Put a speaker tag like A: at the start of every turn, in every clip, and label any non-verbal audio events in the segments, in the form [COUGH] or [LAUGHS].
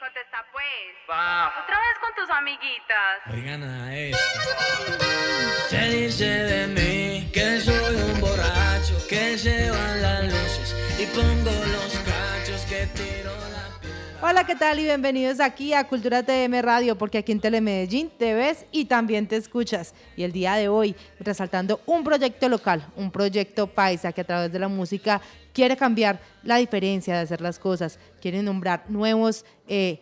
A: Contesta pues. Otra vez con tus
B: amiguitas. Oigan a eso. Se dice de mí que soy un borracho, que se van las luces y pongo los
A: Hola, ¿qué tal? Y bienvenidos aquí a Cultura TM Radio, porque aquí en Telemedellín te ves y también te escuchas. Y el día de hoy, resaltando un proyecto local, un proyecto paisa que a través de la música quiere cambiar la diferencia de hacer las cosas, quiere nombrar nuevos... Eh,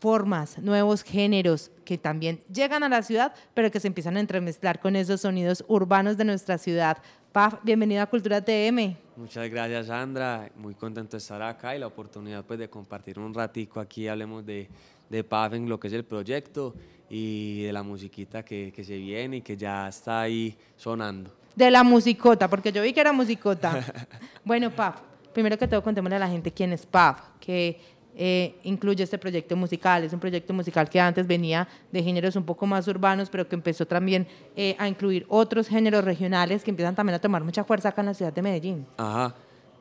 A: formas, nuevos géneros que también llegan a la ciudad, pero que se empiezan a entremezclar con esos sonidos urbanos de nuestra ciudad. Paf, bienvenido a Cultura TM.
B: Muchas gracias, Sandra. Muy contento de estar acá y la oportunidad pues, de compartir un ratico aquí. Hablemos de, de PAF en lo que es el proyecto y de la musiquita que, que se viene y que ya está ahí sonando. De la
A: musicota, porque yo vi que era musicota.
B: [LAUGHS]
A: bueno, PAF, primero que todo contémosle a la gente quién es PAF, que eh, incluye este proyecto musical. Es un proyecto musical que antes venía de géneros un poco más urbanos, pero que empezó también eh, a incluir otros géneros regionales que empiezan también a tomar mucha fuerza acá en la ciudad de Medellín.
B: Ajá.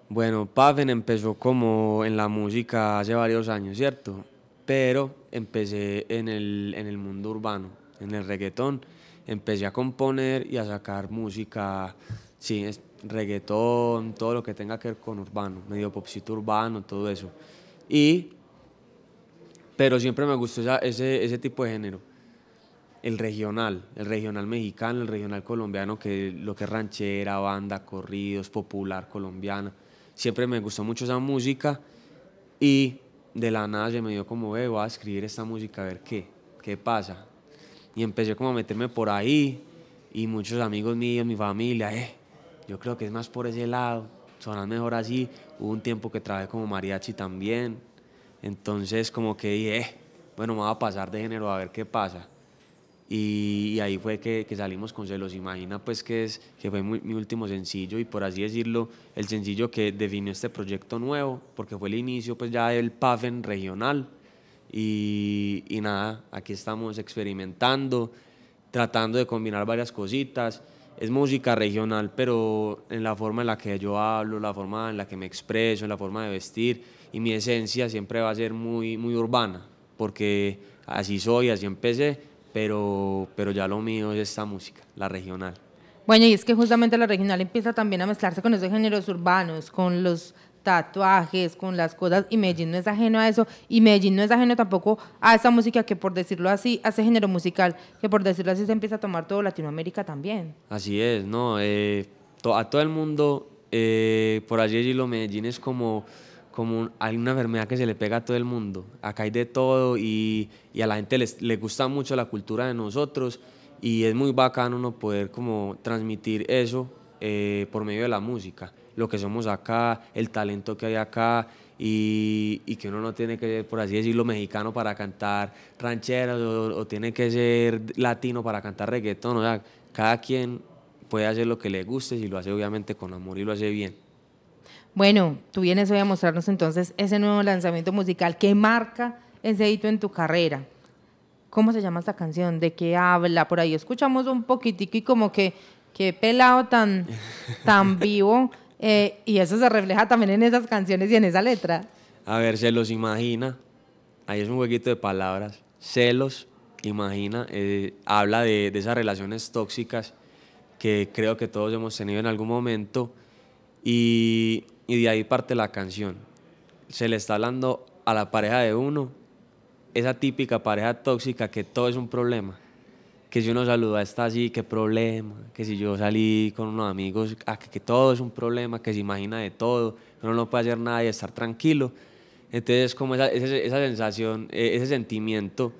B: Bueno, Paven empezó como en la música hace varios años, ¿cierto? Pero empecé en el, en el mundo urbano, en el reggaetón. Empecé a componer y a sacar música, sí, es reggaetón, todo lo que tenga que ver con urbano, medio popcito urbano, todo eso. Y, pero siempre me gustó ese, tipo de género. El regional, el regional mexicano, el regional colombiano, que lo que es ranchera, banda, corridos, popular colombiana. Siempre me gustó mucho esa música y de la nada se me dio como, voy a escribir esta música, a ver qué, qué pasa. Y empecé como a meterme por ahí y muchos amigos míos, mi familia, eh, yo creo que es más por ese lado sonar mejor así. Hubo un tiempo que trabajé como mariachi también. Entonces como que dije, eh, bueno, me va a pasar de género a ver qué pasa. Y, ahí fue que, salimos con Celos Imagina, pues que, es, que fue mi último sencillo y por así decirlo, el sencillo que definió este proyecto nuevo, porque fue el inicio pues ya del PAFEN regional. Y, y nada, aquí estamos experimentando tratando de combinar varias cositas. Es música regional, pero en la forma en la que yo hablo, la forma en la que me expreso, en la forma de vestir y mi esencia siempre va a ser muy, muy urbana, porque así soy, así empecé, pero, pero ya lo mío es esta música, la regional.
A: Bueno, y es que justamente la regional empieza también a mezclarse con esos géneros urbanos, con los tatuajes, con las cosas, y Medellín no es ajeno a eso, y Medellín no es ajeno tampoco a esa música que por decirlo así, a ese género musical, que por decirlo así se empieza a tomar todo Latinoamérica también.
B: Así es, ¿no? Eh, a todo el mundo, eh, por allí lo Medellín es como como hay una enfermedad que se le pega a todo el mundo. Acá hay de todo y, a la gente les, les, gusta mucho la cultura de nosotros y es muy bacano uno poder como transmitir eso eh, por medio de la música, lo que somos acá, el talento que hay acá y, que uno no tiene que ser, por así decirlo, mexicano para cantar rancheras o, o, tiene que ser latino para cantar reggaetón, o sea, cada quien puede hacer lo que le guste si lo hace obviamente con amor y lo hace bien.
A: Bueno, tú vienes hoy a mostrarnos entonces ese nuevo lanzamiento musical que marca ese hito en tu carrera. ¿Cómo se llama esta canción? ¿De qué habla? Por ahí escuchamos un poquitico y como que qué pelado tan, tan [LAUGHS] vivo. Eh, y eso se refleja también en esas canciones y en esa letra.
B: A ver, se los imagina. Ahí es un jueguito de palabras. Celos, imagina, eh, habla de, de esas relaciones tóxicas que creo que todos hemos tenido en algún momento. Y, y, de ahí parte la canción. Se le está hablando a la pareja de uno, esa típica pareja tóxica que todo es un problema que si uno saluda está así, qué problema, que si yo salí con unos amigos, que, todo es un problema, que se imagina de todo, uno no puede hacer nada y estar tranquilo. Entonces, como esa, esa, sensación, e, ese sentimiento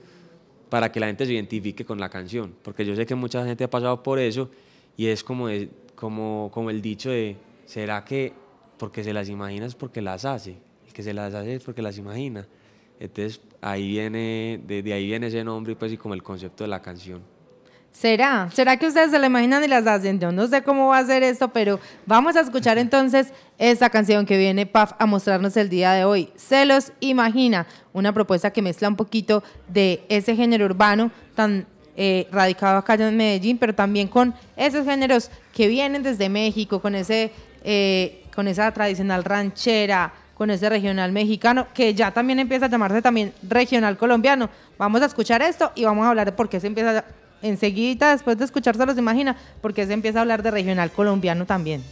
B: para que la gente se identifique con la canción, porque yo sé que mucha gente ha pasado por eso y es como, como, como el dicho de, ¿será que porque se las imagina es porque las hace? El que se las hace es porque las imagina. Entonces, ahí viene, desde ahí viene ese nombre pues, y como el concepto de la canción.
A: ¿Será? ¿Será que ustedes se la imaginan y las hacen? Yo no sé cómo va a ser esto, pero vamos a escuchar entonces esta canción que viene Paf a mostrarnos el día de hoy. Se los imagina, una propuesta que mezcla un poquito de ese género urbano tan eh, radicado acá en Medellín, pero también con esos géneros que vienen desde México, con, ese, eh, con esa tradicional ranchera, con ese regional mexicano, que ya también empieza a llamarse también regional colombiano. Vamos a escuchar esto y vamos a hablar de por qué se empieza a enseguida después de escucharse los imagina, porque se empieza a hablar de regional colombiano también.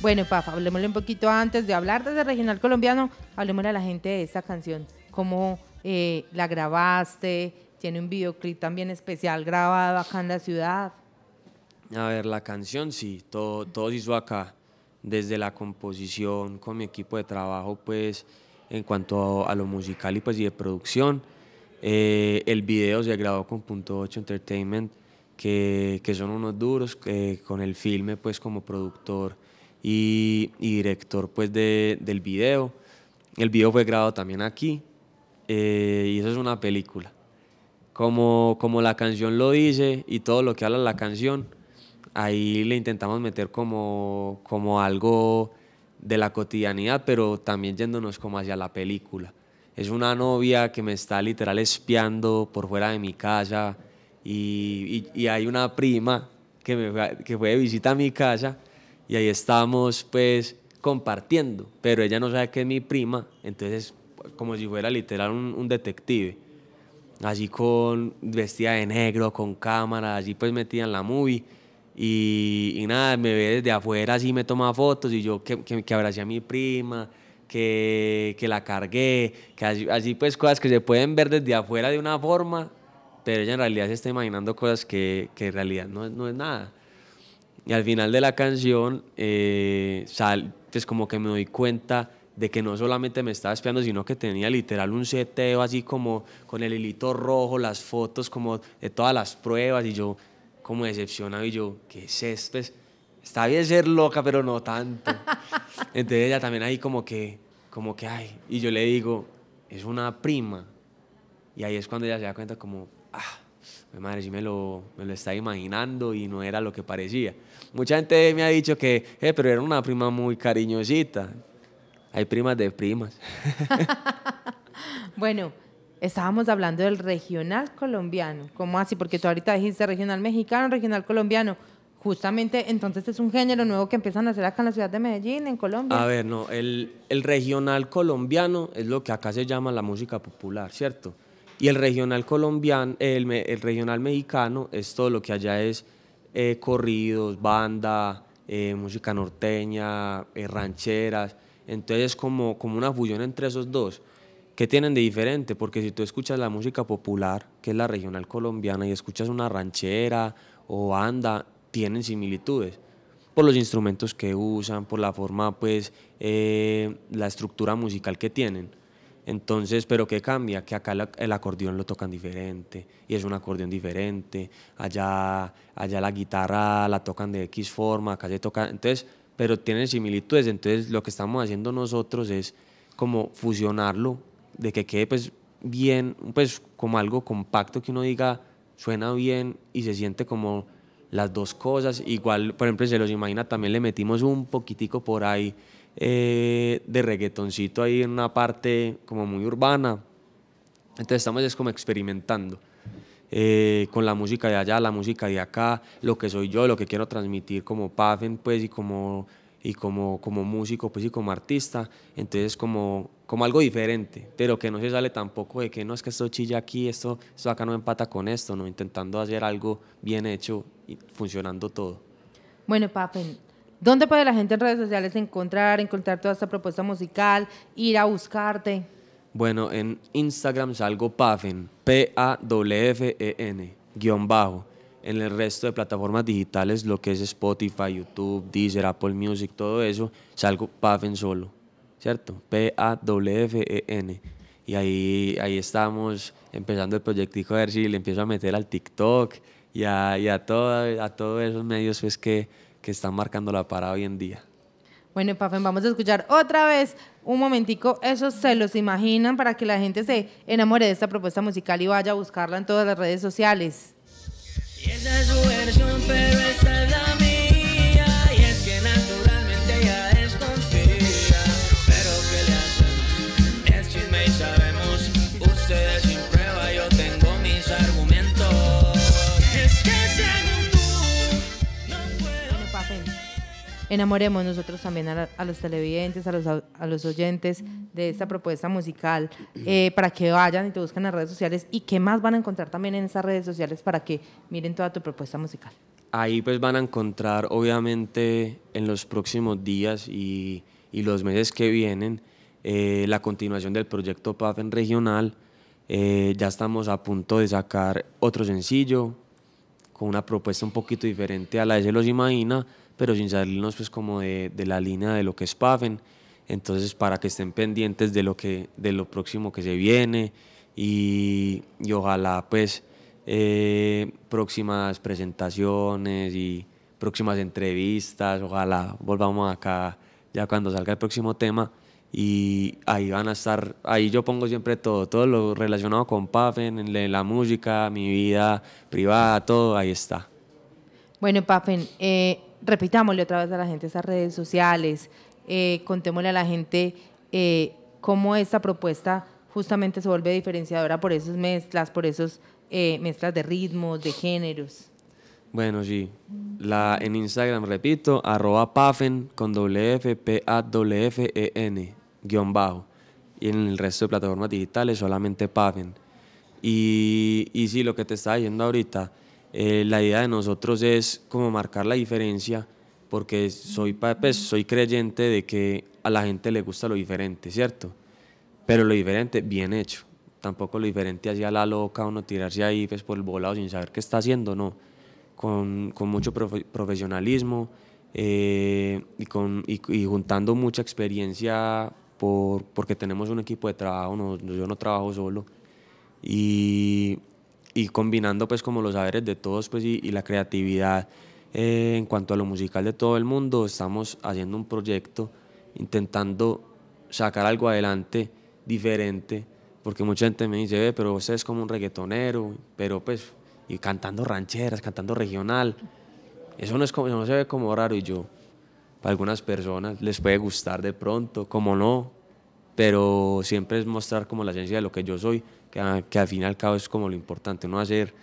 A: Bueno, Pafa, hablemosle un poquito antes de hablar desde regional colombiano, hablemosle a la gente de esta canción, cómo eh, la grabaste, tiene un videoclip también especial grabado acá en la ciudad.
B: A ver, la canción sí, todo, todo se hizo acá, desde la composición con mi equipo de trabajo, pues en cuanto a, lo musical y pues y de producción. Eh, el video se grabó con Punto 8 Entertainment, que, que son unos duros, eh, con el filme pues como productor y, y director pues de, del video. El video fue grabado también aquí, eh, y eso es una película. Como, como la canción lo dice y todo lo que habla la canción, ahí le intentamos meter como, como algo de la cotidianidad, pero también yéndonos como hacia la película. Es una novia que me está literal espiando por fuera de mi casa y, y, y hay una prima que, me, que fue de visita a mi casa y ahí estamos pues compartiendo, pero ella no sabe que es mi prima, entonces como si fuera literal un, detective. así con vestida de negro, con cámara, así pues metida en la movie. Y, nada, me ve desde afuera así, me toma fotos y yo que, que, abracé a mi prima, que, que la cargué, que así, pues cosas que se pueden ver desde afuera de una forma, pero ella en realidad se está imaginando cosas que, que en realidad no, no, es nada. Y al final de la canción, eh, sal, pues como que me doy cuenta de que no solamente me estaba espiando, sino que tenía literal un seteo así como con el hilito rojo, las fotos como de todas las pruebas y yo como decepcionado y yo, que es esto? Pues, está bien ser loca, pero no tanto. [LAUGHS] Entonces ella también ahí como que, como que, ay, y yo le digo, es una prima. Y ahí es cuando ella se da cuenta como, ah, mi madre, sí me lo, me lo está imaginando y no era lo que parecía. Mucha gente me ha dicho que, eh, pero era una prima muy cariñosita. Hay primas de primas.
A: [LAUGHS] bueno, estábamos hablando del regional colombiano. ¿Cómo así? Porque tú ahorita dijiste regional mexicano, regional colombiano. Justamente, entonces es un género nuevo que empiezan a hacer acá en la ciudad de Medellín, en
B: Colombia. A ver, no, el, regional colombiano es lo que acá se llama la música popular, ¿cierto? Y el regional colombiano, el, regional mexicano es todo lo que allá es eh, corridos, banda, eh, música norteña, eh, rancheras. Entonces es como, como una fusión entre esos dos. que tienen de diferente? Porque si tú escuchas la música popular, que es la regional colombiana, y escuchas una ranchera o banda, tienen similitudes por los instrumentos que usan, por la forma, pues, eh, la estructura musical que tienen. Entonces, pero ¿qué cambia? Que acá el acordeón lo tocan diferente y es un acordeón diferente. Allá, allá la guitarra la tocan de X forma, acá se toca. Entonces, pero tienen similitudes. Entonces lo que estamos haciendo nosotros es como fusionarlo, de que quede pues bien, pues como algo compacto que uno diga, suena bien y se siente como las dos cosas. Igual, por ejemplo, se los imagina, también le metimos un poquitico por ahí eh, de reggaetoncito ahí en una parte como muy urbana. Entonces estamos es como experimentando. Eh, con la música de allá, la música de acá, lo que soy yo, lo que quiero transmitir como Pafen, pues, y como y como, como músico, pues y como artista, entonces como, como algo diferente, pero que no se sale tampoco de que no es que esto chilla aquí, esto, esto acá no empata con esto, no intentando hacer algo bien hecho y funcionando todo.
A: Bueno, Pafen, ¿dónde puede la gente en redes sociales encontrar, encontrar toda esta propuesta musical, ir a buscarte?
B: Bueno, en Instagram salgo Pafen, P-A-W-F-E-N, guión bajo. En el resto de plataformas digitales, lo que es Spotify, YouTube, Deezer, Apple Music, todo eso, salgo Pafen solo, ¿cierto? P-A-W-F-E-N. Y ahí, ahí estamos empezando el proyectico a ver si le empiezo a meter al TikTok y a, a, todos esos medios pues, que, que están marcando la parada hoy en día.
A: Bueno, Pafen, vamos a escuchar otra vez un momentico. esos se los imaginan para que la gente se enamore de esta propuesta musical y vaya a buscarla en todas las redes sociales. enamoremos nosotros también a, los televidentes, a los, a, los oyentes de esta propuesta musical, eh, para que vayan y te busquen en las redes sociales y qué más van a encontrar también en esas redes sociales para que miren toda tu propuesta musical.
B: Ahí pues van a encontrar obviamente en los próximos días y, y los meses que vienen eh, la continuación del proyecto PAFEN Regional. Eh, ya estamos a punto de sacar otro sencillo con una propuesta un poquito diferente a la de Se los imagina pero sin salirnos pues como de, de la línea de lo que es Paven. Entonces, para que estén pendientes de lo, que, de lo próximo que se viene y, y ojalá pues eh, próximas presentaciones y próximas entrevistas, ojalá volvamos acá ya cuando salga el próximo tema y ahí van a estar, ahí yo pongo siempre todo, todo lo relacionado con Pafen, la música, mi vida privada, todo, ahí está.
A: Bueno, Pafen, eh, repitámosle otra vez a la gente esas redes sociales, eh, contémosle a la gente eh, cómo esta propuesta justamente se vuelve diferenciadora por esas mezclas, por esos eh, mezclas de ritmos, de géneros.
B: Bueno, sí. la, en Instagram, repito, arroba pafen con doble F, P A w F E N, guión bajo. Y en el resto de plataformas digitales solamente pafen. Y, y sí, lo que te está diciendo ahorita, eh, la idea de nosotros es como marcar la diferencia, porque soy, pues, soy creyente de que a la gente le gusta lo diferente, ¿cierto? Pero lo diferente, bien hecho. Tampoco lo diferente hacia la loca, uno tirarse ahí pues, por el volado sin saber qué está haciendo, no. Con, con mucho profesionalismo eh, y, con, y juntando mucha experiencia por, porque tenemos un equipo de trabajo, no, yo no trabajo solo. Y, y combinando pues como los saberes de todos pues y, la creatividad eh, en cuanto a lo musical de todo el mundo, estamos haciendo un proyecto intentando sacar algo adelante diferente, porque mucha gente me dice, ve pero usted es como un reggaetonero, pero pues, y cantando rancheras, cantando regional, eso no, es como, no se ve como raro y yo, para algunas personas les puede gustar de pronto, como no, pero siempre es mostrar como la esencia de lo que yo soy, que, al fin y al cabo es como lo importante, no hacer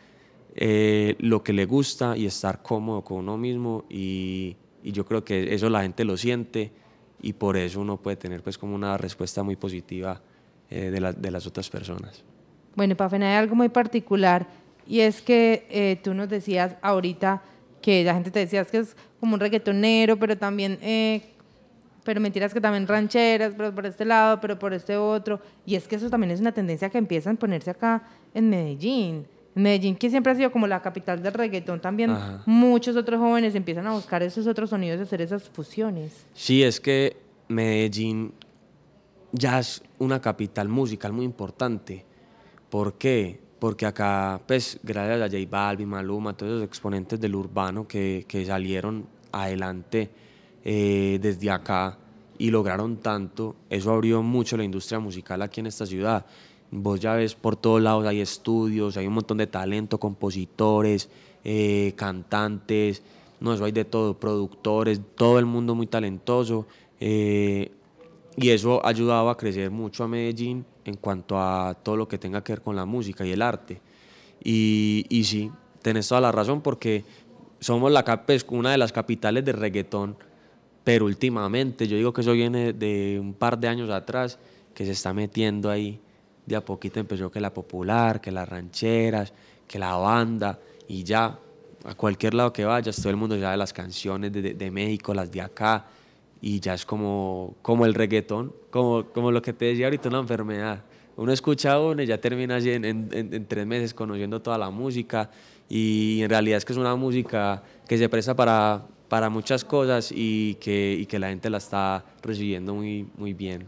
B: eh, lo que le gusta y estar cómodo con uno mismo y, yo creo que eso la gente lo siente y por eso uno puede tener pues como una respuesta muy positiva eh, de, las otras personas.
A: Bueno, Pafena, hay algo muy particular y es que eh, tú nos decías ahorita que la gente te decía que es como un reggaetonero, pero también pero mentiras que también rancheras, pero por este lado, pero por este otro. Y es que eso también es una tendencia que empiezan a ponerse acá en Medellín. Medellín, que siempre ha sido como la capital del reggaetón, también muchos otros jóvenes empiezan a buscar esos otros sonidos y hacer esas fusiones.
B: Sí, es que Medellín ya es una capital musical muy importante. ¿Por qué? Porque acá, pues, gracias a J Balvin, Maluma, todos los exponentes del urbano que, que salieron adelante eh, desde acá y lograron tanto, eso abrió mucho la industria musical aquí en esta ciudad. Vos ya ves por todos lados, hay estudios, hay un montón de talento, compositores, eh, cantantes, no, eso hay de todo, productores, todo el mundo muy talentoso. Eh, y eso ayudaba a crecer mucho a Medellín en cuanto a todo lo que tenga que ver con la música y el arte. Y, y sí, tenés toda la razón porque somos la, pues, una de las capitales de reggaetón pero últimamente, yo digo que eso viene de un par de años atrás, que se está metiendo ahí, de a poquito empezó que la popular, que las rancheras, que la banda, y ya a cualquier lado que vayas, todo el mundo ya de las canciones de, de, México, las de acá, y ya es como, como el reggaetón, como, como lo que te decía ahorita, una enfermedad. Uno escucha uno y ya termina en, en, en, tres meses conociendo toda la música y en realidad es que es una música que se presta para para muchas cosas y que, y que la gente la está recibiendo muy, muy bien.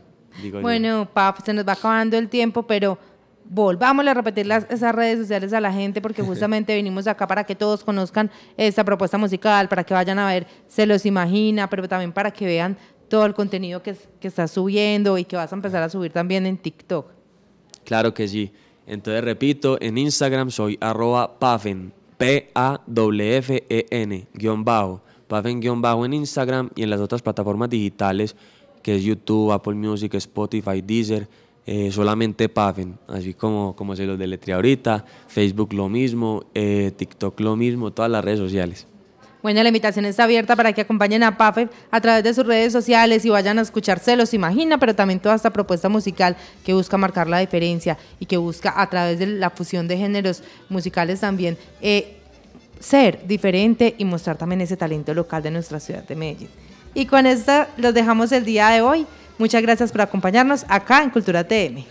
B: bueno,
A: Paf, se nos va acabando el tiempo, pero volvámosle a repetir las, esas redes sociales a la gente porque [LAUGHS] justamente vinimos acá para que todos conozcan esta propuesta musical, para que vayan a ver, se los imagina, pero también para que vean todo el contenido que, que estás subiendo y que vas a empezar a subir también en TikTok.
B: Claro que sí. Entonces repito, en Instagram soy arroba pafen, P-A-W-F-E-N, guión bajo. Pafen-bajo en Instagram y en las otras plataformas digitales que es YouTube, Apple Music, Spotify, Deezer, eh, solamente Pafen, así como, como se los Letria ahorita, Facebook lo mismo, eh, TikTok lo mismo, todas las redes sociales.
A: Bueno, la invitación está abierta para que acompañen a Pafe a través de sus redes sociales y vayan a escucharse Los Imagina, pero también toda esta propuesta musical que busca marcar la diferencia y que busca a través de la fusión de géneros musicales también eh, ser diferente y mostrar también ese talento local de nuestra ciudad de Medellín. Y con esto los dejamos el día de hoy. Muchas gracias por acompañarnos acá en Cultura TM.